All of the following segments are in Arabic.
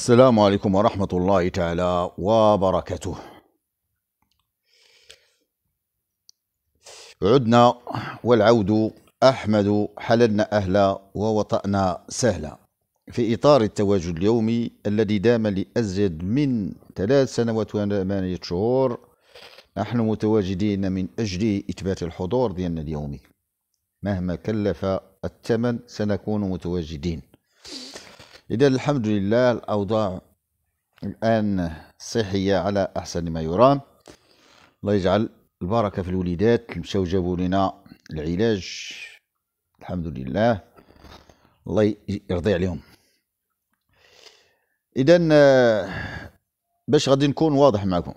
السلام عليكم ورحمة الله تعالى وبركاته عدنا والعود أحمد حللنا أهلا ووطأنا سهلا في إطار التواجد اليومي الذي دام لأزيد من ثلاث سنوات وثمانية شهور نحن متواجدين من أجل إثبات الحضور ديالنا اليومي مهما كلف الثمن سنكون متواجدين إذا الحمد لله الأوضاع الآن صحية على أحسن ما يرام الله يجعل البركة في الوليدات مشاو جابوا لنا العلاج الحمد لله الله يرضي عليهم إذا باش غادي نكون واضح معكم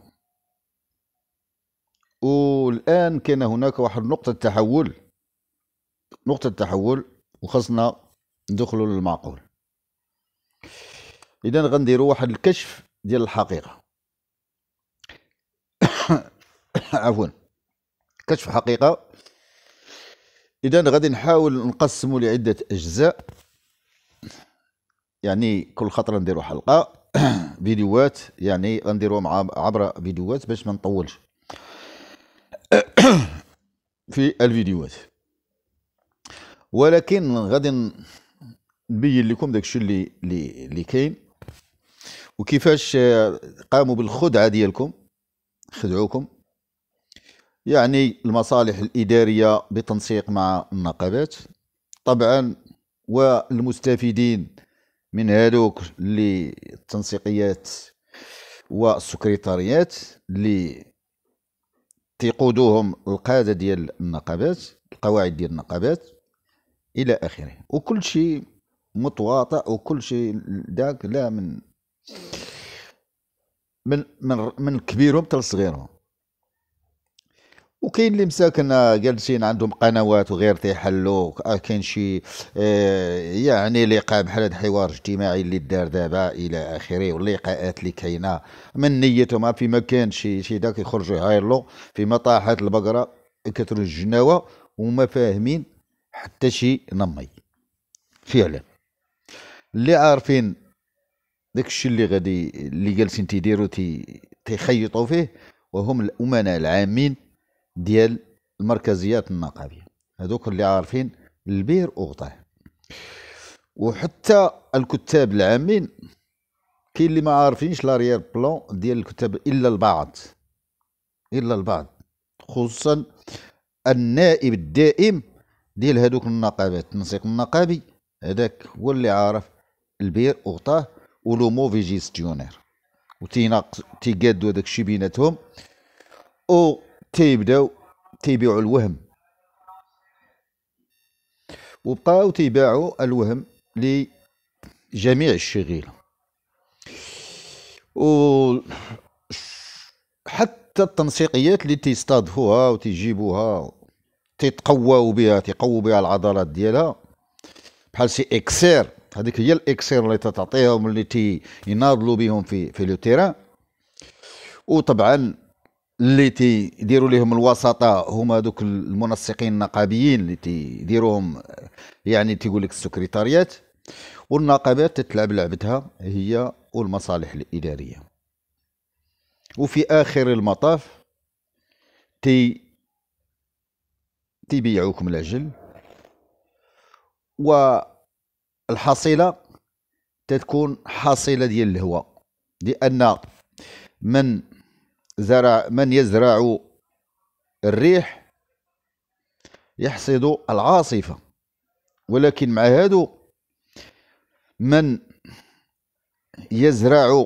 والآن كان هناك واحد نقطة تحول نقطة تحول وخصنا ندخلوا للمعقول اذا غنديروا واحد الكشف ديال الحقيقه عفوا كشف حقيقه اذا غادي نحاول نقسمه لعده اجزاء يعني كل خطره نديروا حلقه فيديوهات يعني غنديروهم عبر فيديوهات باش ما نطولش في الفيديوهات ولكن غادي نبين لكم داكشي اللي اللي كاين وكيفاش قاموا بالخدعه ديالكم خدعوكم يعني المصالح الاداريه بتنسيق مع النقابات طبعا والمستفيدين من هذوك اللي التنسيقيات والسكرتاريات اللي تيقودوهم القاده ديال النقابات القواعد ديال النقابات الى اخره وكل شيء متواطئ وكل شيء داك لا من من من من كبيرهم حتى لصغيرهم وكاين اللي مساكن آه، جالسين عندهم قنوات وغير تيحلوا آه، كاين شي آه، يعني لقاء بحال هذا الحوار الاجتماعي اللي دار دابا الى اخره واللقاءات اللي كاينه من نيتهم في كان شي شي داك يخرجوا يهايلو في مطاحات البقره كثروا الجناوه وما فاهمين حتى شي نمي فعلا اللي عارفين داك الشيء اللي غادي اللي جالسين تيديروا تي تيخيطوا فيه وهم الامناء العامين ديال المركزيات النقابيه هذوك اللي عارفين البير وغطاه وحتى الكتاب العامين كاين اللي ما عارفينش لاريير بلون ديال الكتاب الا البعض الا البعض خصوصا النائب الدائم ديال هذوك النقابات التنسيق النقابي هذاك هو اللي عارف البير وغطاه ولو موفي جيستيونير وتيناقص تيقادو داك الشيء بيناتهم و تيبداو تيبيعوا الوهم وبقاو تيباعوا الوهم لجميع الشغيله و حتى التنسيقيات اللي تيستضفوها وتيجيبوها تيتقواو بها تيقووا بها العضلات ديالها بحال سي اكسير هذيك هي الاكسير اللي تعطيهم اللي تي يناضلوا بهم في في لو تيران وطبعا اللي تيديروا لهم الوساطه هما دوك المنسقين النقابيين اللي تيديروهم يعني تيقول لك السكرتاريات والنقابات تتلعب لعبتها هي والمصالح الاداريه وفي اخر المطاف تي تبيعوكم العجل و الحصيله تتكون حصيله ديال الهواء لان من زرع من يزرع الريح يحصد العاصفه ولكن مع هادو من يزرع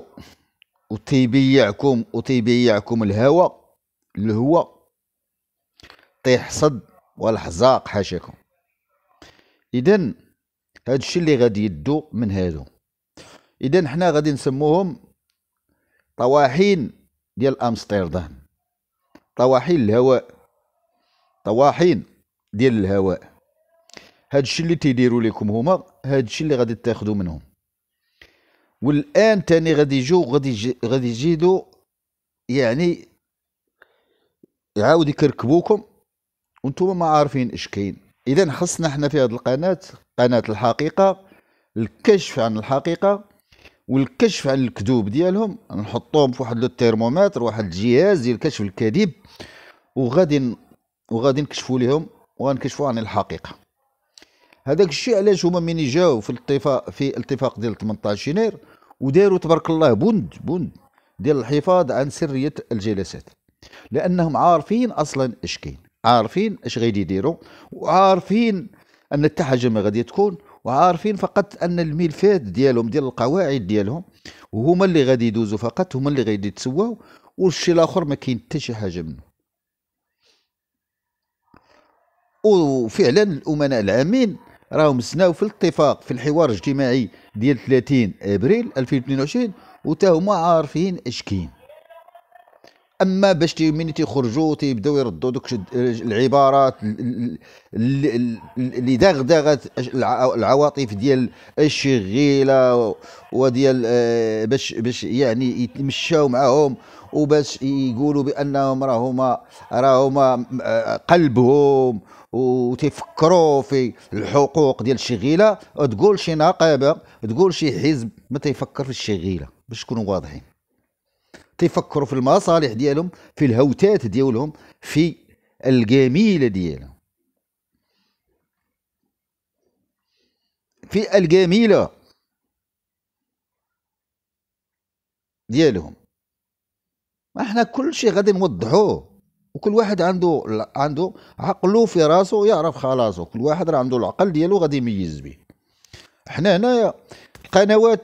وتيبيعكم وتيبيعكم الهواء هو تيحصد والحزاق حاشاكم اذا هذا الشيء اللي غادي يدو من هادو اذا حنا غادي نسموهم طواحين ديال امستردام طواحين الهواء طواحين ديال الهواء هاد الشيء اللي تيديروا لكم هما هاد الشيء اللي غادي تاخذوا منهم والان تاني غادي يجو غادي غادي يزيدوا يعني يعاود يكركبوكم وانتم ما عارفين اش كاين اذا خصنا حنا في هذه القناه قناه الحقيقه الكشف عن الحقيقه والكشف عن الكذوب ديالهم نحطوهم في واحد الترمومتر واحد الجهاز ديال كشف الكذب وغادي وغادي نكشفوا لهم وغنكشفوا عن الحقيقه هذاك الشيء علاش هما من جاو في الاتفاق في الاتفاق ديال 18 يناير وداروا تبارك الله بند بند ديال الحفاظ عن سريه الجلسات لانهم عارفين اصلا اش كاين عارفين اش غادي يديروا وعارفين ان التحجم غادي تكون وعارفين فقط ان الملفات ديالهم ديال القواعد ديالهم وهما اللي غادي يدوزوا فقط هما اللي غادي يتسواو والشيء الاخر ما كاين حتى شي حاجه منه وفعلا الامناء العامين راهم سناو في الاتفاق في الحوار الاجتماعي ديال 30 ابريل 2022 وتا هما عارفين اش كاين اما باش من تيخرجوا تيبداو يردوا دوك العبارات اللي دغدغت العواطف ديال الشغيله وديال آه، باش باش يعني يتمشاو معاهم وباش يقولوا بانهم راهما راهما آه، قلبهم وتفكروا في الحقوق ديال الشغيله تقول شي نقابه تقول شي حزب ما تيفكر في الشغيله باش تكونوا واضحين تيفكروا في المصالح ديالهم في الهوتات ديالهم في الجميله ديالهم في الجميله ديالهم احنا كل شيء غادي نوضحوه وكل واحد عنده عنده عقله في راسه يعرف خلاص كل واحد راه عنده العقل ديالو غادي يميز به حنا هنايا القنوات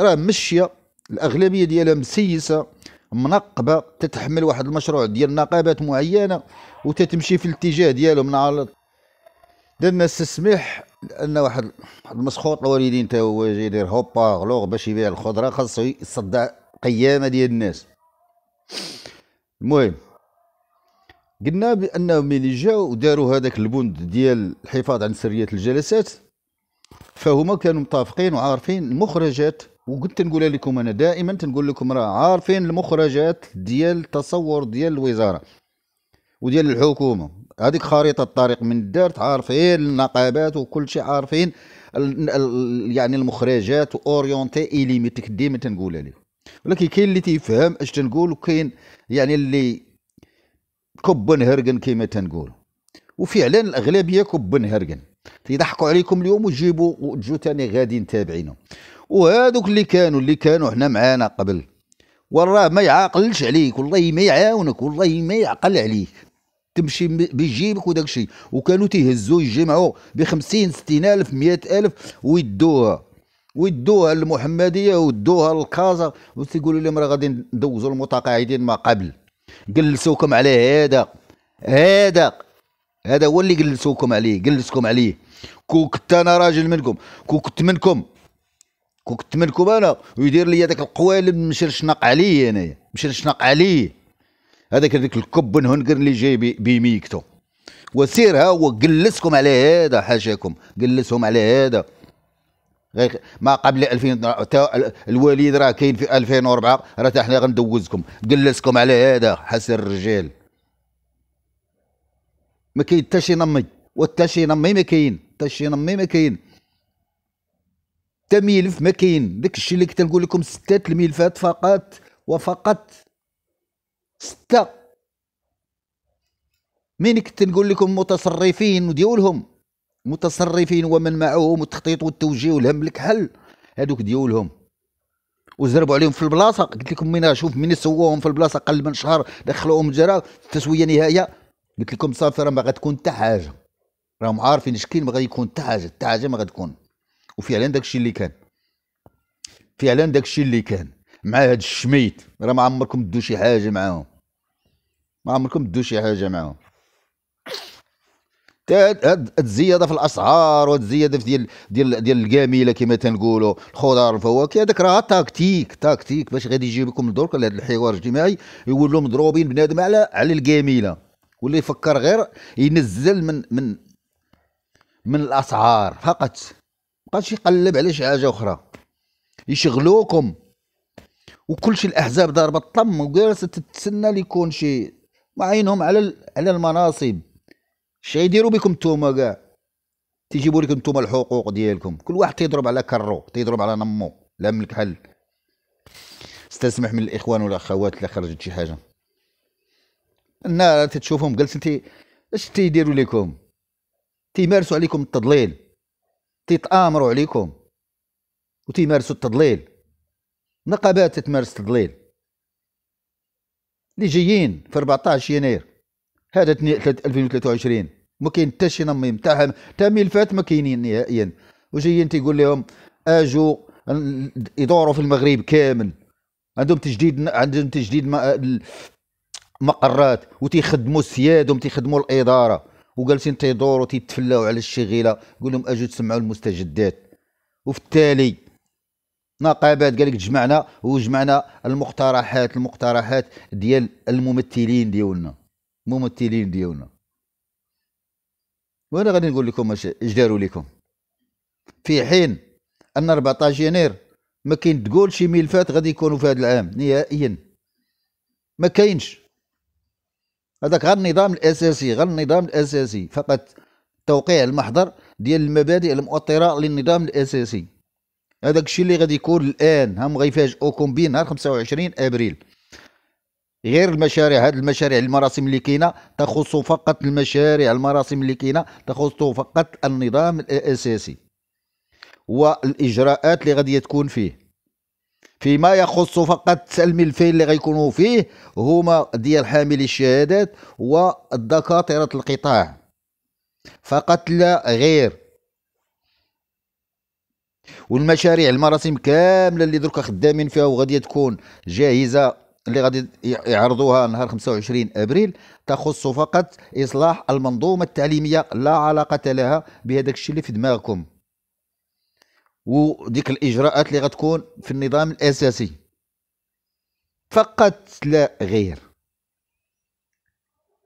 راه مشيه الاغلبيه ديالها مسيسه منقبه تتحمل واحد المشروع ديال نقابات معينه وتتمشي في الاتجاه ديالهم نعال درنا السسميح لان واحد واحد المسخوط الوالدين تا هو جاي يدير هوبا غلوغ باش يبيع الخضره خاصو يصدع قيامه ديال الناس المهم قلنا بانهم ملي جاو وداروا هذاك البند ديال الحفاظ عن سريه الجلسات فهما كانوا متافقين وعارفين المخرجات وكنت نقول لكم انا دائما تنقول لكم راه عارفين المخرجات ديال التصور ديال الوزاره وديال الحكومه هذيك خريطه الطريق من دارت عارفين النقابات وكل شيء عارفين الـ الـ يعني المخرجات اورينتي ايليميتك ديما تنقولها لكم ولكن كاين اللي تيفهم اش تنقول وكاين يعني اللي كبن هرقن كما تنقول وفعلا الاغلبيه كبن هرقن تيضحكوا عليكم اليوم وتجيبوا وتجوا ثاني غادي تابعينهم وهذوك اللي كانوا اللي كانوا حنا معانا قبل وراه ما يعاقلش عليك والله ما يعاونك والله ما يعقل عليك تمشي بجيبك وداك الشيء وكانوا تيهزوا يجمعوا ب 50 60 الف 100 الف ويدوها ويدوها للمحمديه ويدوها للكازا وتيقولوا لهم راه غادي ندوزوا المتقاعدين ما قبل جلسوكم على هذا هذا هذا هو اللي جلسوكم عليه جلسكم عليه كو كنت انا راجل منكم كو كنت منكم كو كنت منكم انا ويدير لي هذاك القوالب نمشي نشنق عليه انايا نمشي نشنق عليه هذاك هذاك الكب هنقر اللي جاي بميكتو وسير ها هو جلسكم على هذا حاشاكم جلسهم على هذا ما قبل 2000 الوليد راه كاين في 2004 راه حنا غندوزكم جلسكم على هذا حسن الرجال ما كاين حتى شي نمي وحتى شي نمي ما كاين حتى شي نمي ما كاين حتى ملف ما كاين داك الشيء اللي كنت نقول لكم ستة الملفات فقط وفقط ستة مين كنت نقول لكم متصرفين وديولهم متصرفين ومن معهم والتخطيط والتوجيه والهم لك حل هادوك ديولهم وزربوا عليهم في البلاصه قلت لكم مين شوف من سووهم في البلاصه قل من شهر دخلوهم جرا تسويه نهائيه قلت لكم صافي راه ما غتكون حتى حاجه راهم عارفين شكين ما غادي يكون حتى حاجه حتى حاجه ما غتكون وفعلا داكشي اللي كان فعلا داكشي اللي كان مع هاد الشميت راه ما عمركم دو شي حاجه معاهم ما عمركم دو شي حاجه معاهم هاد الزياده في الاسعار وهاد الزياده في ديال ديال ديال الكامله كما تنقولوا الخضار الفواكه هذاك راه تاكتيك تاكتيك باش غادي يجيب لكم درك هذا الحوار الاجتماعي يولوا مضروبين بنادم على على الكامله واللي يفكر غير ينزل من من من الاسعار فقط مابقاش يقلب على شي حاجه اخرى يشغلوكم وكلشي الاحزاب ضاربه الطم وجالسه تتسنى ليكون شي معينهم على على المناصب اش يديروا بكم نتوما كاع تيجيبوا لكم نتوما الحقوق ديالكم كل واحد تيضرب على كرو تيضرب على نمو لا ملك حل استسمح من الاخوان والاخوات اللي خرجت شي حاجه تشوفهم تتشوفهم جالسين اش تيديروا لكم تيمارسوا عليكم التضليل تيتآمروا عليكم وتيمارسوا التضليل نقابات تتمارس التضليل اللي جايين في 14 يناير هذا 2023 ما كاين حتى شي نميم تاعهم حتى ملفات ما كاينين نهائيا وجايين تيقول لهم اجوا يدوروا في المغرب كامل عندهم تجديد عندهم تجديد مقرات وتيخدموا السياد وتيخدموا الاداره وجالسين تيدوروا تيتفلاو على الشغيله قول لهم اجوا تسمعوا المستجدات وفي التالي نقابات قال لك جمعنا وجمعنا المقترحات المقترحات ديال الممثلين ديالنا الممثلين ديالنا وانا غادي نقول لكم اش داروا لكم في حين ان 14 يناير ما كاين تقول شي ملفات غادي يكونوا في هذا العام نهائيا ما كاينش هذاك غير النظام الاساسي غير النظام الاساسي فقط توقيع المحضر ديال المبادئ المؤطره للنظام الاساسي هذاك الشيء اللي غادي يكون الان هم غيفاجئوكم به نهار 25 ابريل غير المشاريع هاد المشاريع المراسم اللي كاينه تخص فقط المشاريع المراسم اللي كاينه تخص فقط النظام الاساسي والاجراءات اللي غادي تكون فيه فيما يخص فقط الملفين اللي غيكونوا فيه هما ديال حاملي الشهادات والدكاتره القطاع فقط لا غير والمشاريع المراسم كامله اللي دركا خدامين فيها وغادي تكون جاهزه اللي غادي يعرضوها نهار 25 ابريل تخص فقط اصلاح المنظومه التعليميه لا علاقه لها بهذاك الشيء اللي في دماغكم وديك الاجراءات اللي غتكون في النظام الاساسي فقط لا غير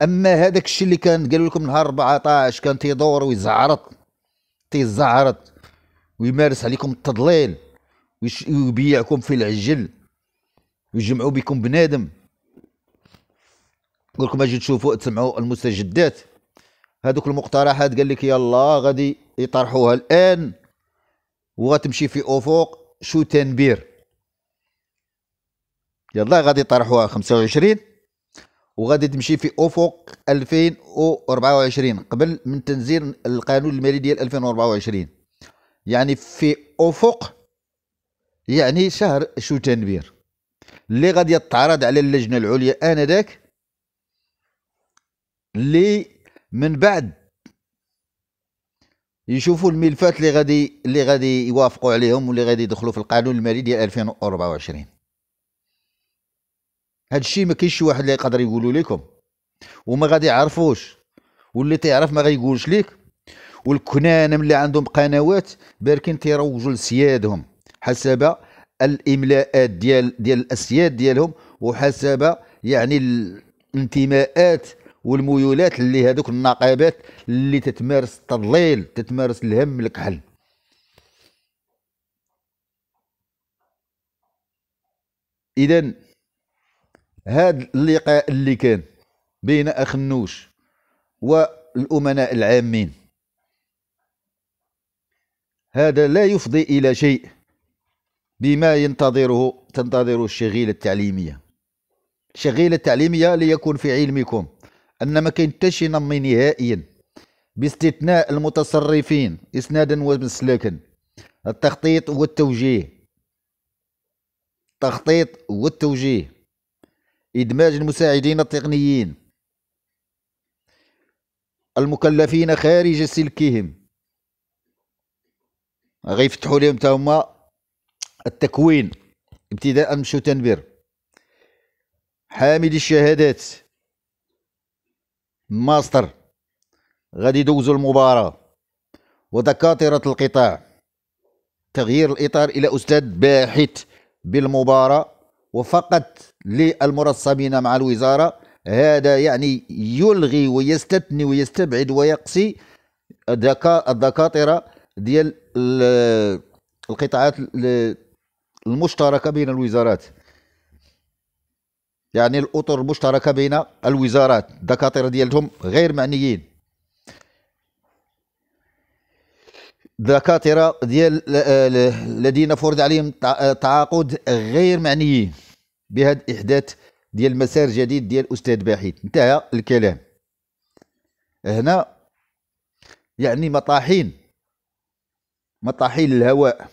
اما هذاك الشيء اللي كان قالوا لكم نهار 14 كان تيدور ويزعرط تيزعرط ويمارس عليكم التضليل ويبيعكم في العجل ويجمعوا بكم بنادم يقول لكم اجي تشوفوا تسمعوا المستجدات هذوك المقترحات قال لك يلا غادي يطرحوها الان وغتمشي في افق شوتنبير تنبير يلا غادي يطرحوها 25 وغادي تمشي في افق 2024 قبل من تنزيل القانون المالي ديال 2024 يعني في افق يعني شهر شوتنبير تنبير اللي غادي يتعرض على اللجنه العليا انذاك اللي من بعد يشوفوا الملفات اللي غادي اللي غادي يوافقوا عليهم واللي غادي يدخلوا في القانون المالي ديال 2024 هاد الشيء ما كاينش شي واحد اللي يقدر يقولوا لكم وما غادي يعرفوش واللي تيعرف ما غايقولش ليك والكنانه اللي عندهم قنوات باركين تيروجوا لسيادهم حسب الاملاءات ديال ديال الاسياد ديالهم وحسب يعني الانتماءات والميولات اللي هذوك النقابات اللي تتمارس التضليل تتمارس الهم الكحل اذا هذا اللقاء اللي كان بين اخ نوش والامناء العامين هذا لا يفضي الى شيء بما ينتظره تنتظره الشغيله التعليميه الشغيله التعليميه ليكون في علمكم أن ما كاين حتى شي نمي نهائيا باستثناء المتصرفين إسنادا ومسلكا التخطيط والتوجيه التخطيط والتوجيه إدماج المساعدين التقنيين المكلفين خارج سلكهم غيفتحوا لهم تا هما التكوين ابتداء مشو تنبير حامل الشهادات ماستر غادي يدوزوا المباراه ودكاتره القطاع تغيير الاطار الى استاذ باحث بالمباراه وفقط للمرصمين مع الوزاره هذا يعني يلغي ويستثني ويستبعد ويقصي الدكاتره ديال القطاعات المشتركه بين الوزارات يعني الاطر المشتركه بين الوزارات الدكاتره ديالهم غير معنيين دكاتره ديال الذين فرض عليهم تعاقد غير معنيين بهذا الاحداث ديال مسار جديد ديال استاذ باحث انتهى الكلام هنا يعني مطاحين مطاحين الهواء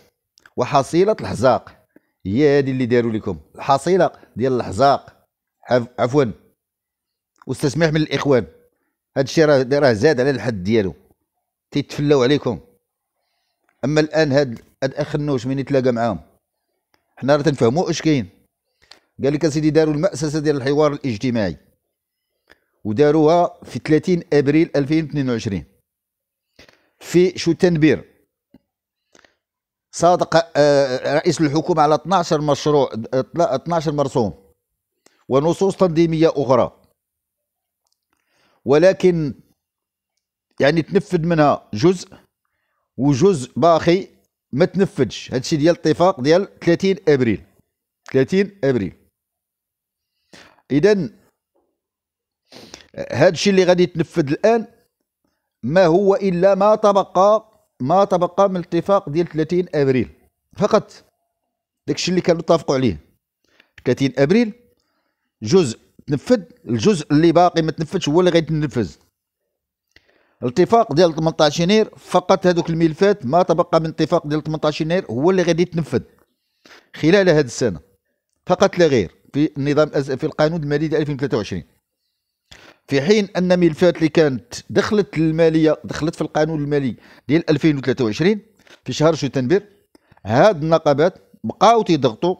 وحصيله الحزاق هي هذه اللي داروا لكم الحصيله ديال الحزاق عفوا واستسمح من الاخوان هذا الشيء راه راه زاد على الحد ديالو تيتفلاو عليكم اما الان هاد هاد اخ النوش من يتلاقى معاهم حنا راه تنفهموا اش كاين قال لك اسيدي داروا المأسسة ديال الحوار الاجتماعي وداروها في 30 ابريل 2022 في شو تنبير صادق آه، رئيس الحكومة على 12 مشروع 12 مرسوم ونصوص تنظيمية أخرى ولكن يعني تنفذ منها جزء وجزء باقي ما تنفذش هادشي ديال الاتفاق ديال 30 ابريل 30 ابريل اذا هادشي اللي غادي يتنفذ الان ما هو الا ما تبقى ما تبقى من الاتفاق ديال 30 ابريل فقط داكشي اللي كانوا اتفقوا عليه 30 ابريل جزء تنفذ الجزء اللي باقي ما تنفذش هو اللي غيتنفذ الاتفاق ديال 18 يناير فقط هذوك الملفات ما تبقى من اتفاق ديال 18 يناير هو اللي غادي يتنفذ خلال هذه السنه فقط لا غير في النظام في القانون المالي ديال 2023 في حين ان ملفات اللي كانت دخلت الماليه دخلت في القانون المالي ديال 2023 في شهر شتنبر هاد النقابات بقاو تيضغطوا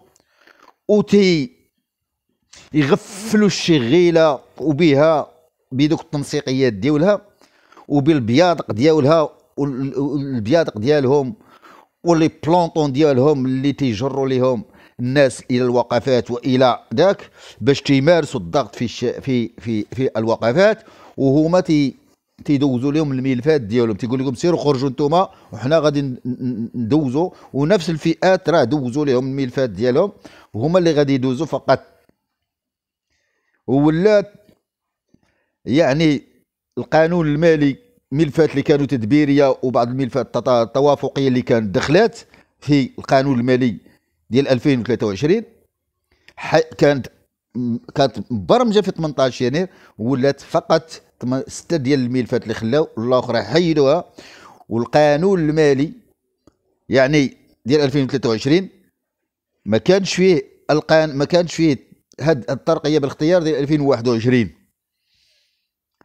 وتي يغفلوا الشغيله وبها بدوك التنسيقيات ديولها وبالبيادق ديالها والبيادق ديالهم ولي بلونطون ديالهم اللي تيجروا ليهم الناس الى الوقفات والى ذاك باش تيمارسوا الضغط في في في في الوقفات وهما تي تيدوزوا لهم الملفات ديالهم تيقول لكم سيروا خرجوا نتوما وحنا غادي ندوزوا ونفس الفئات راه دوزوا لهم الملفات ديالهم هما اللي غادي يدوزوا فقط وولات يعني القانون المالي ملفات اللي كانوا تدبيريه وبعض الملفات التوافقيه اللي كانت دخلات في القانون المالي ديال 2023 كانت كانت مبرمجه في 18 يناير ولات فقط سته ديال الملفات اللي خلاو الاخرى حيدوها والقانون المالي يعني ديال 2023 ما كانش فيه القان ما كانش فيه هاد الترقيه بالاختيار ديال 2021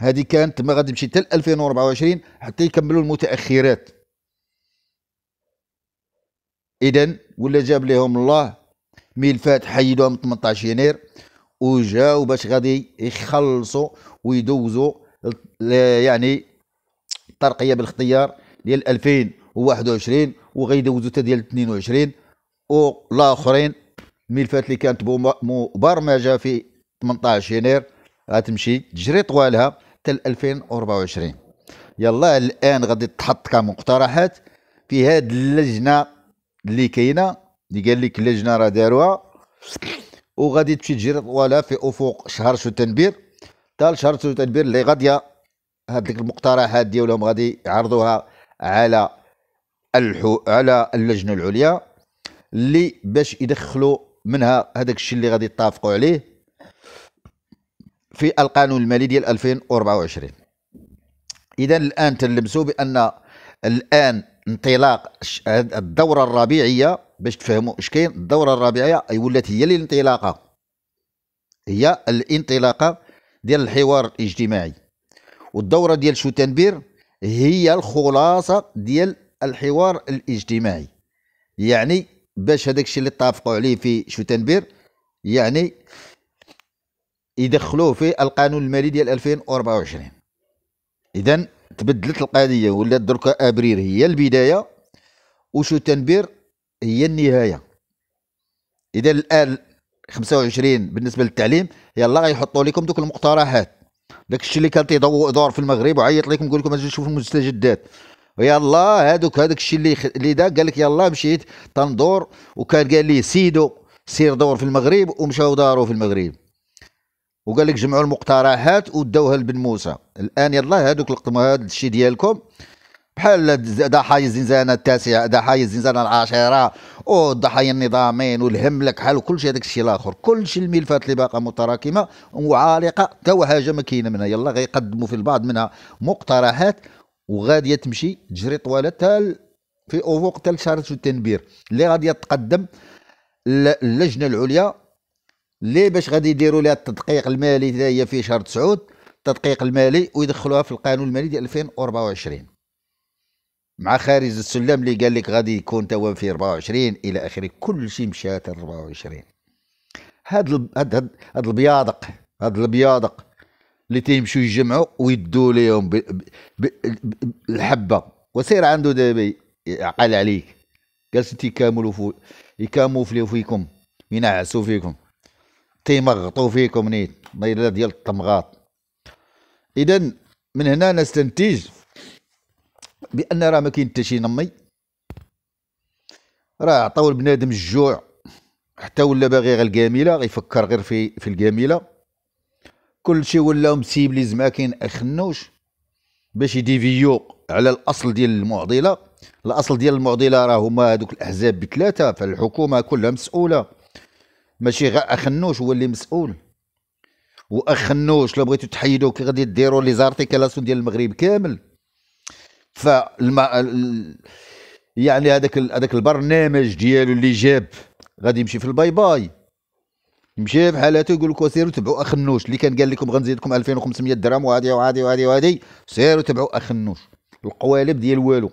هذه كانت ما غادي تمشي حتى 2024 حتى يكملوا المتاخرات اذا ولا جاب لهم الله ملفات حيدوهم 18 يناير وجاو باش غادي يخلصوا ويدوزوا يعني الترقيه بالاختيار ديال 2021 وغيدوزوا حتى ديال 22 والاخرين الملفات اللي كانت مبرمجه في 18 يناير غتمشي تجري طوالها حتى 2024 يلا الان غادي تحط كمقترحات في هاد اللجنه اللي كاينه اللي قال لك اللجنه راه داروها وغادي تمشي تجري طوالها في افق شهر شو تنبير حتى شهر شو تنبير اللي غاديه هذيك المقترحات ديالهم غادي يعرضوها على الحو على اللجنه العليا اللي باش يدخلوا منها هذاك الشيء اللي غادي يتفقوا عليه في القانون المالي ديال 2024 اذا الان تلمسوا بان الان انطلاق الدوره الربيعيه باش تفهموا اش كاين الدوره الربيعيه اي ولات هي الانطلاقه هي الانطلاقه ديال الحوار الاجتماعي والدوره ديال شو تنبير هي الخلاصه ديال الحوار الاجتماعي يعني باش هذاك الشيء اللي اتفقوا عليه في شوتنبير يعني يدخلوه في القانون المالي ديال 2024 اذا تبدلت القضيه ولات دركا ابرير هي البدايه وشوتنبير هي النهايه اذا الان 25 بالنسبه للتعليم يلا غيحطوا لكم دوك المقترحات داك الشيء اللي كان تيدور في المغرب وعيط لكم يقول لكم اجي نشوف المستجدات ويلا هذوك هذاك الشيء اللي اللي داك قال لك يلا مشيت تندور وكان قال لي سيدو سير دور في المغرب ومشاو داروا في المغرب وقال لك جمعوا المقترحات وداوها لبن موسى الان يلا هذوك هذا الشيء ديالكم بحال ضحايا الزنزانه التاسعه ضحايا الزنزانه العاشره وضحايا النظامين لك حال كل شيء هذاك الشيء الاخر كل شيء الملفات اللي باقه متراكمه وعالقه تا حاجه ما كاينه منها يلا غيقدموا في البعض منها مقترحات وغاديه تمشي تجري طوالة تال في افق تال شارة التنبير اللي غادي تقدم اللجنه العليا اللي باش غادي يديروا لها التدقيق المالي اللي هي في شهر تسعود التدقيق المالي ويدخلوها في القانون المالي ديال 2024 مع خارج السلم اللي قال لك غادي يكون توا في 24 الى اخره كل شيء مشى 24 هاد هاد هاد البيادق هاد البيادق اللي تيمشيو يجمعوا ويدوا ليهم الحبه وسير عنده دابا عقل عليك جالس تيكاملوا فو يكاموفليو فيكم ينعسوا فيكم تيمغطوا فيكم نيت دايره ديال الطمغاط اذا من هنا نستنتج بان راه ما كاين حتى شي نمي راه عطاو البنادم الجوع حتى ولا باغي غير القامله غيفكر غير في في الكامله كلشي ولاو مسيبليز زعما كاين اخنوش باش يديفيو على الاصل ديال المعضله الاصل ديال المعضله راه هما هذوك الاحزاب بثلاثه فالحكومه كلها مسؤوله ماشي غا اخنوش هو اللي مسؤول واخنوش لو بغيتو تحيدو كي غادي ديروا لي زارتيكلاسيون ديال المغرب كامل فالما يعني هذاك هذاك البرنامج ديالو اللي جاب غادي يمشي في الباي باي مشى بحال هاتو يقول لك سيروا تبعوا اخ النوش اللي كان قال لكم غنزيدكم 2500 درهم وهادي وهادي وهادي وهادي سيروا تبعوا اخ النوش القوالب ديال والو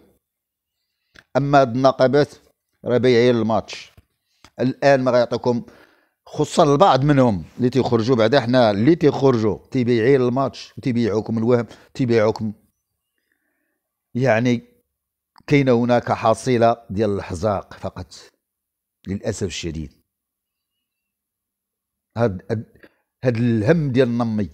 اما هاد النقابات راه بايعين الماتش الان ما غيعطيكم خصوصا البعض منهم اللي تيخرجوا بعدا حنا اللي تيخرجوا تيبيعين الماتش وتيبيعوكم الوهم تيبيعوكم يعني كاين هناك حصيله ديال الحزاق فقط للاسف الشديد هاد هاد, هاد الهم ديال النمي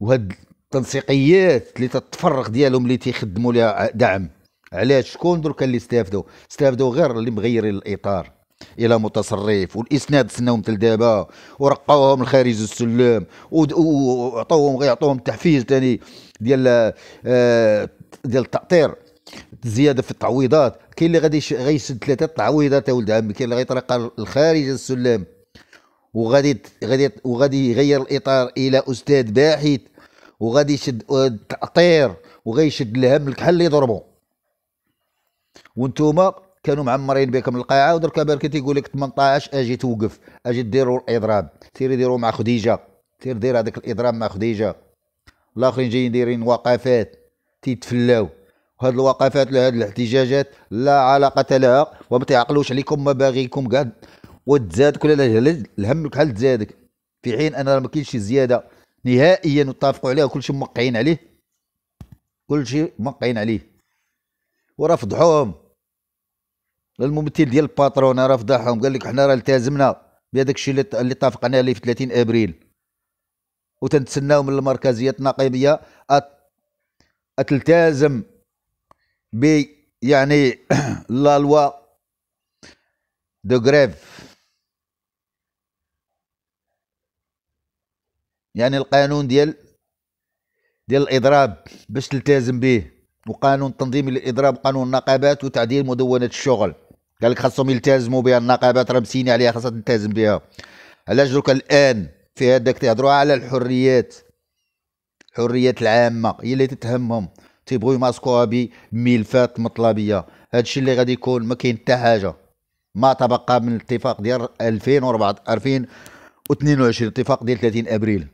وهاد التنسيقيات اللي تتفرق ديالهم اللي تيخدموا لها دعم علاش شكون دروك اللي استافدوا استافدوا غير اللي مغيرين الاطار الى متصرف والاسناد سناهم تل دابا ورقاوهم لخارج السلم وعطوهم غيعطوهم تحفيز ثاني ديال آه، ديال التاطير زياده في التعويضات كاين اللي غادي غيسد ثلاثه تعويضات يا ولد عمي كاين اللي غيطرق لخارج السلم وغادي غادي وغادي يغير الاطار الى استاذ باحث وغادي يشد التاطير وغادي يشد الهم الكحل اللي يضربوا وانتوما كانوا معمرين بكم القاعه ودركا بالك تيقول لك 18 اجي توقف اجي ديروا الاضراب تيري ديروا مع خديجه سير دير هذاك الاضراب مع خديجه الاخرين جايين دايرين وقفات تيتفلاو وهاد الوقفات لهاد الاحتجاجات لا علاقة لها وما تعقلوش عليكم مباغيكم قاعد وتزاد كل الهم بحال تزادك في حين ان ما كاينش شي زياده نهائيا متفقوا عليها كلشي موقعين عليه كلشي موقعين عليه وراه فضحوهم الممثل ديال الباترون راه فضحهم قال لك حنا راه التزمنا بهذاك الشيء اللي اتفقنا عليه في 30 ابريل وتنتسناو من المركزيه النقيبيه أتلتزم ب يعني لا لوا دو غريف يعني القانون ديال ديال الاضراب باش تلتزم به وقانون التنظيم للاضراب قانون النقابات وتعديل مدونه الشغل قال لك خاصهم يلتزموا بها النقابات راه مسيني عليها خاصها تلتزم بها علاش درك الان في هذاك تهضروا على الحريات الحريات العامه هي اللي تتهمهم تيبغيو يماسكوها بملفات مطلبيه هذا الشيء اللي غادي يكون ما كاين حتى حاجه ما تبقى من الاتفاق ديال 2004 2022 اتفاق ديال 30 ابريل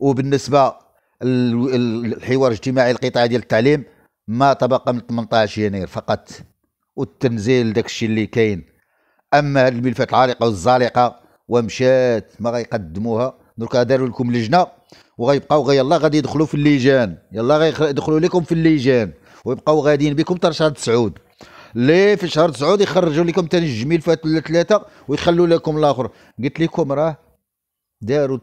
وبالنسبه الحوار الاجتماعي القطاع ديال التعليم ما تبقى من 18 يناير فقط والتنزيل داك الشيء اللي كاين اما الملفات العالقه والزالقه ومشات ما غيقدموها دروك داروا لكم لجنه وغيبقاو غي يلاه غادي يدخلوا في اللجان يلاه غيدخلوا لكم في اللجان ويبقاو غاديين بكم حتى شهر تسعود لي في شهر تسعود يخرجوا لكم ثاني جوج ملفات ولا ثلاثه ويخلوا لكم الاخر قلت لكم راه داروا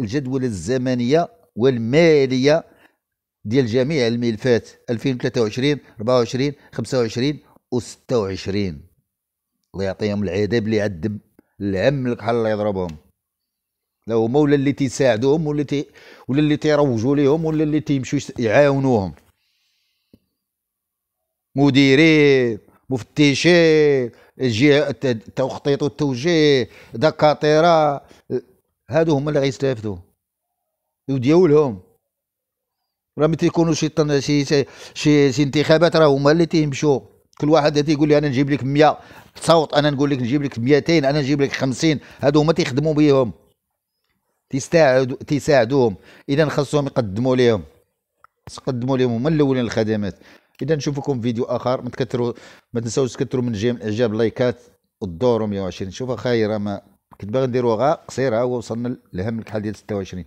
الجدول الزمنيه والماليه ديال جميع الملفات 2023 24 25 و 26 الله يعطيهم العذاب اللي عذب العم بحال الله يضربهم لا هما ولا اللي تيساعدوهم ولا تي ولا اللي تيروجوا ليهم ولا اللي تيمشيو يعاونوهم مديرين مفتشين التخطيط والتوجيه دكاتره هادو هما اللي غيستافدوا وديولهم راه ملي تيكونوا شي شي شي شي انتخابات راه هما اللي تيمشوا كل واحد تيقول لي انا نجيب لك 100 تصوت انا نقول لك نجيب لك 200 انا نجيب لك 50 هادو هما تيخدموا بيهم تيساعدوا تيساعدوهم اذا خاصهم يقدموا لهم تقدموا لهم هما الاولين الخدمات اذا نشوفكم فيديو اخر ما تكثروا ما تنساوش تكثروا من جيم الاعجاب لايكات والدور 120 شوف اخاي ما كنت باغي نديروها قصيره وصلنا لهم الكحل ديال 26